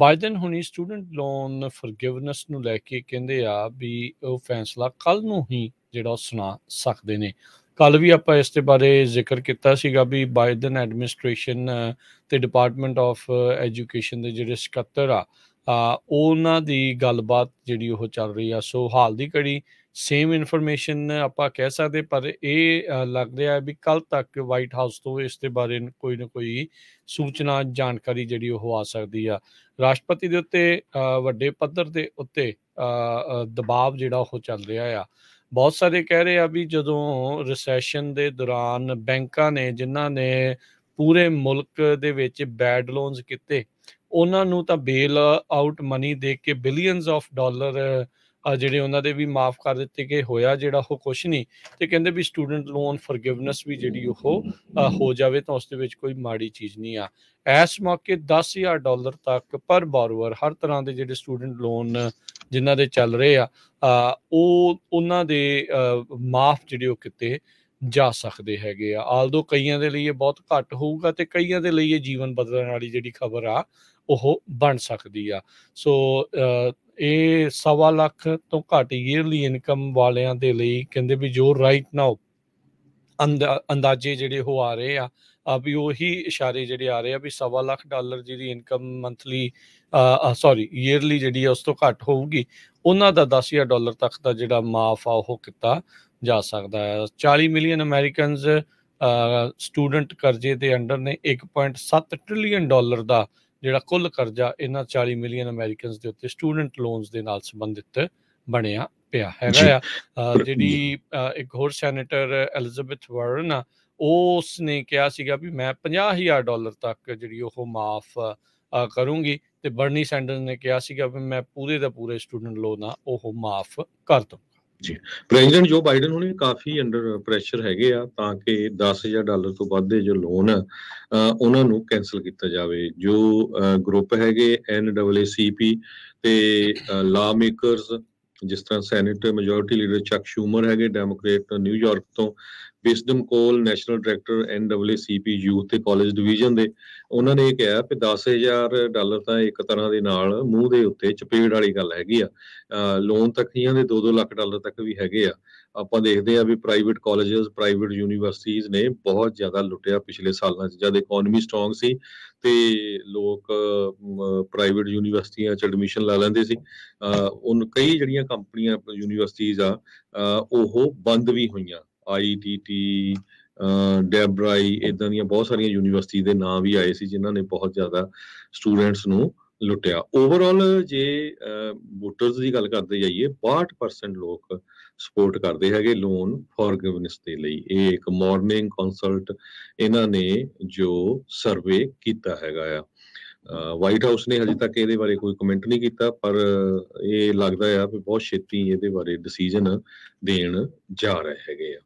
Biden ਹੁਣੀ student loan forgiveness ਨੂੰ ਲੈ ਕੇ ਕਹਿੰਦੇ ਆ ਵੀ ਉਹ ਫੈਸਲਾ ਕੱਲ ਨੂੰ ਹੀ ਜਿਹੜਾ ਸੁਣਾ ਸਕਦੇ ਨੇ ਕੱਲ ਵੀ ਆਪਾਂ ਇਸ ਤੇ ਬਾਰੇ ਜ਼ਿਕਰ ਕੀਤਾ ਸੀਗਾ ਵੀ ਬਾਈਡਨ ਐਡਮਿਨਿਸਟ੍ਰੇਸ਼ਨ ਤੇ ਡਿਪਾਰਟਮੈਂਟ ਆਫ ਐਜੂਕੇਸ਼ਨ ਦੇ ਜਿਹੜੇ ਸਕੱਤਰ ਆ ਉਹਨਾਂ ਦੀ ਗੱਲਬਾਤ ਜਿਹੜੀ ਉਹ ਚੱਲ ਰਹੀ ਆ ਸੋ ਹਾਲ ਦੀ ਘੜੀ ਸੇਮ ਇਨਫੋਰਮੇਸ਼ਨ ਆਪਾਂ ਕਹਿ ਸਕਦੇ ਪਰ ਇਹ ਲੱਗ ਰਿਹਾ ਵੀ ਕੱਲ ਤੱਕ ਵਾਈਟ ਹਾਊਸ ਤੋਂ ਇਸ ਦੇ ਬਾਰੇ ਕੋਈ ਨਾ ਕੋਈ ਸੂਚਨਾ ਜਾਣਕਾਰੀ ਜਿਹੜੀ ਉਹ ਆ ਸਕਦੀ ਆ ਰਾਸ਼ਟਰਪਤੀ ਦੇ ਉੱਤੇ ਵੱਡੇ ਪੱਧਰ ਦੇ ਉੱਤੇ ਦਬਾਅ ਜਿਹੜਾ ਉਹ ਚੱਲ ਰਿਹਾ ਆ ਬਹੁਤ ਸਾਰੇ ਕਹਿ ਰਹੇ ਆ ਵੀ ਜਦੋਂ ਰੈਸੈਸ਼ਨ ਦੇ ਦੌਰਾਨ ਬੈਂਕਾਂ ਨੇ ਜਿਨ੍ਹਾਂ ਨੇ ਪੂਰੇ ਮੁਲਕ ਦੇ ਵਿੱਚ ਬੈਡ ਲੋਨਸ ਕੀਤੇ ਉਹਨਾਂ ਨੂੰ ਤਾਂ ਬੇਲ ਆਊਟ ਮਨੀ ਦੇ ਕੇ ਬਿਲੀਅਨਸ ਆਫ ਡਾਲਰ ਜਿਹੜੇ ਉਹਨਾਂ ਦੇ ਵੀ ਮਾਫ ਕਰ ਦਿੱਤੇ ਕਿ ਹੋਇਆ ਜਿਹੜਾ ਉਹ ਕੁਝ ਨਹੀਂ ਤੇ ਕਹਿੰਦੇ ਵੀ ਸਟੂਡੈਂਟ ਲੋਨ ਫੋਰਗਿਵਨੈਸ ਵੀ ਜਿਹੜੀ ਉਹ ਹੋ ਜਾਵੇ ਤਾਂ ਉਸ ਦੇ ਵਿੱਚ ਕੋਈ ਮਾੜੀ ਚੀਜ਼ ਨਹੀਂ ਆ ਇਸ ਮੌਕੇ 10000 ਡਾਲਰ ਤੱਕ ਪਰ ਬੋਰਵਰ ਹਰ ਤਰ੍ਹਾਂ ਦੇ ਜਿਹੜੇ ਸਟੂਡੈਂਟ ਲੋਨ ਜਿਨ੍ਹਾਂ ਦੇ ਚੱਲ ਰਹੇ ਆ ਉਹ ਉਹਨਾਂ ਦੇ ਮਾਫ ਜਿਹੜੇ ਉਹ ਕਿਤੇ ਜਾ ਸਕਦੇ ਹੈਗੇ ਆ ਆਲਦੋ ਕਈਆਂ ਦੇ ਲਈ ਇਹ ਬਹੁਤ ਘੱਟ ਹੋਊਗਾ ਤੇ ਕਈਆਂ ਦੇ ਲਈ ਇਹ ਜੀਵਨ ਬਦਲਣ ਵਾਲੀ ਜਿਹੜੀ ਖਬਰ ਆ ਉਹ ਬਣ ਸਕਦੀ ਆ ਸੋ ਇਹ ਸਵਾ ਲੱਖ ਤੋਂ ਘੱਟ ਈਅਰਲੀ ਇਨਕਮ ਵਾਲਿਆਂ ਦੇ ਲਈ ਕਹਿੰਦੇ ਵੀ ਜੋ ਰਾਈਟ ਨਾਓ ਅੰਦਾਜ਼ੇ ਜਿਹੜੇ ਹੋ ਆ ਰਹੇ ਆ ਆ ਵੀ ਉਹੀ ਇਸ਼ਾਰੇ ਜਿਹੜੇ ਆ ਰਹੇ ਆ ਵੀ ਸਵਾ ਲੱਖ ਡਾਲਰ ਜਿਹਦੀ ਇਨਕਮ ਮੰਥਲੀ ਸੌਰੀ ਈਅਰਲੀ ਜਿਹੜੀ ਆ ਉਸ ਤੋਂ ਘੱਟ ਹੋਊਗੀ ਉਹਨਾਂ ਦਾ 10000 ਡਾਲਰ ਤੱਕ ਦਾ ਜਿਹੜਾ ਮਾਫ ਆ ਉਹ ਕੀਤਾ ਜਾ ਸਕਦਾ ਹੈ 40 ਮਿਲੀਅਨ ਅਮਰੀਕਨਸ ਸਟੂਡੈਂਟ ਕਰਜ਼ੇ ਦੇ ਅੰਡਰ ਨੇ 1.7 ਟ੍ਰਿਲੀਅਨ ਡਾਲਰ ਦਾ ਜਿਹੜਾ ਕੁੱਲ ਕਰਜ਼ਾ ਇਹਨਾਂ 40 ਮਿਲੀਅਨ ਅਮਰੀਕਨਸ ਦੇ ਉੱਤੇ ਸਟੂਡੈਂਟ ਲੋਨਸ ਦੇ ਨਾਲ ਸੰਬੰਧਿਤ ਬਣਿਆ ਪਿਆ ਹੈਗਾ ਆ ਜਿਹੜੀ ਇੱਕ ਹੋਰ ਸੈਨੇਟਰ ਐਲਿਜ਼ਾਬੈਥ ਵਾਰਨ ਆ ਉਸ ਨੇ ਕਿਹਾ ਸੀਗਾ ਵੀ ਮੈਂ 50000 ਡਾਲਰ ਤੱਕ ਜਿਹੜੀ ਉਹ ਮਾਫ ਕਰੂੰਗੀ ਤੇ ਬਰਨੀ ਸੈਂਡਰਸ ਨੇ ਕਿਹਾ ਸੀਗਾ ਵੀ ਮੈਂ ਪੂਰੇ ਦਾ ਪੂਰੇ ਸਟੂਡੈਂਟ ਲੋਨ ਆ ਉਹ ਮਾਫ ਕਰ ਦੂੰ ਜੀ ਪ੍ਰੈਜ਼ੀਡੈਂਟ ਜੋ ਬਾਈਡਨ ਹੁਣੇ ਕਾਫੀ ਅੰਡਰ ਪ੍ਰੈਸ਼ਰ ਹੈਗੇ ਆ ਤਾਂ ਕਿ 10000 ਡਾਲਰ ਤੋਂ ਵੱਧ ਦੇ ਜੋ ਲੋਨ ਆ ਉਹਨਾਂ ਨੂੰ ਕੈਨਸਲ ਕੀਤਾ ਜਾਵੇ ਜੋ ਗਰੁੱਪ ਹੈਗੇ ਪੀ ਤੇ ਲਾ ਮੇਕਰਸ ਜਿਸ ਤਰ੍ਹਾਂ ਸੈਨੇਟ ਮੈਜੋਰਟੀ ਲੀਡਰ ਚੱਕ ਸ਼ੂਮਰ ਹੈਗੇ ਡੈਮੋਕ੍ਰੇਟ ਨਿਊਯਾਰਕ ਤੋਂ ਵਿਸਡਮ ਕੋਲ ਨੈਸ਼ਨਲ ਡਾਇਰੈਕਟਰ ਐਨਡਬਲਯੂਸੀਪੀ ਯੂਥ ਤੇ ਕਾਲਜ ਡਿਵੀਜ਼ਨ ਦੇ ਉਹਨਾਂ ਨੇ ਇਹ ਕਿਹਾ ਕਿ 10000 ਡਾਲਰ ਤਾਂ ਇੱਕ ਤਰ੍ਹਾਂ ਦੇ ਨਾਲ ਮੂੰਹ ਦੇ ਉੱਤੇ ਚਪੇੜ ਵਾਲੀ ਗੱਲ ਹੈਗੀ ਆ ਲੋਨ ਤੱਕ ਦੇ 2-2 ਲੱਖ ਡਾਲਰ ਤੱਕ ਵੀ ਹੈਗੇ ਆ ਆਪਾਂ ਦੇਖਦੇ ਆ ਵੀ ਪ੍ਰਾਈਵੇਟ ਕਾਲਜਸ ਪ੍ਰਾਈਵੇਟ ਯੂਨੀਵਰਸਿਟੀਆਂ ਨੇ ਬਹੁਤ ਜ਼ਿਆਦਾ ਲੁੱਟਿਆ ਪਿਛਲੇ ਸਾਲਾਂ 'ਚ ਜਦ ਇਕਨੋਮੀ ਸਟਰੋਂਗ ਸੀ ਤੇ ਲੋਕ ਪ੍ਰਾਈਵੇਟ ਯੂਨੀਵਰਸਿਟੀਆਂ 'ਚ ਐਡਮਿਸ਼ਨ ਲੈ ਲੈਂਦੇ ਸੀ ਉਹਨ ਕਈ ਜਿਹੜੀਆਂ ਕੰਪਨੀਆਂ ਯੂਨੀਵਰਸਿਟੀਆਂ ਆ ਉਹ ਬੰਦ ਵੀ ਹੋਈਆਂ ਆਈਟੀਟੀ ਡੈਬਰਾਈ ਇਦਾਂ ਦੀਆਂ ਬਹੁਤ ਸਾਰੀਆਂ ਯੂਨੀਵਰਸਿਟੀ ਦੇ ਨਾਮ ਵੀ ਆਏ ਸੀ ਜਿਨ੍ਹਾਂ ਨੇ ਬਹੁਤ ਜ਼ਿਆਦਾ ਸਟੂਡੈਂਟਸ ਨੂੰ ਲੁੱਟਿਆ ਓਵਰਆਲ ਜੇ ਵੋਟਰਸ ਦੀ ਗੱਲ ਕਰਦੇ ਜਾਈਏ 62% ਲੋਕ ਸਪੋਰਟ ਕਰਦੇ ਹੈਗੇ ਲੋਨ ਫੋਰਗਿਵਨੈਸ ਦੇ ਲਈ ਇਹ ਇੱਕ ਮਾਰਨਿੰਗ ਕੰਸਲਟ ਇਹਨਾਂ ਨੇ ਜੋ ਸਰਵੇ ਕੀਤਾ ਹੈਗਾ ਆ ਵਾਈਟ ਹਾਊਸ ਨੇ ਹਜੇ ਤੱਕ ਇਹਦੇ ਬਾਰੇ ਕੋਈ ਕਮੈਂਟ ਨਹੀਂ ਕੀਤਾ ਪਰ ਇਹ ਲੱਗਦਾ ਆ ਕਿ ਬਹੁਤ ਛੇਤੀ ਇਹਦੇ ਬਾਰੇ ਡਿਸੀਜਨ ਦੇਣ ਜਾ ਰਹੇ ਹੈਗੇ ਆ